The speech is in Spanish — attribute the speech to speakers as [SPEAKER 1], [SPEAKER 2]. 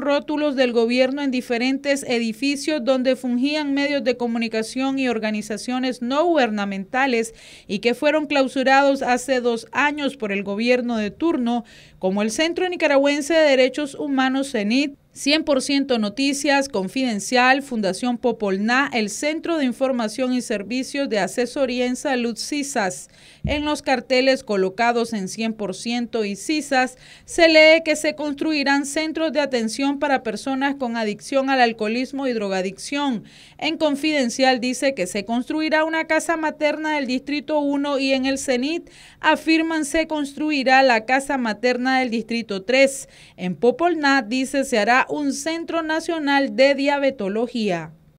[SPEAKER 1] rótulos del gobierno en diferentes edificios donde fungían medios de comunicación y organizaciones no gubernamentales y que fueron clausurados hace dos años por el gobierno de turno, como el Centro Nicaragüense de Derechos Humanos CENIT, 100% Noticias, Confidencial, Fundación Popolná, el Centro de Información y Servicios de Asesoría en Salud CISAS. En los carteles colocados en 100% y CISAS se lee que se construirán centros de atención para personas con adicción al alcoholismo y drogadicción. En Confidencial dice que se construirá una casa materna del Distrito 1 y en el CENIT afirman se construirá la casa materna del Distrito 3. En Popolná dice se hará un Centro Nacional de Diabetología.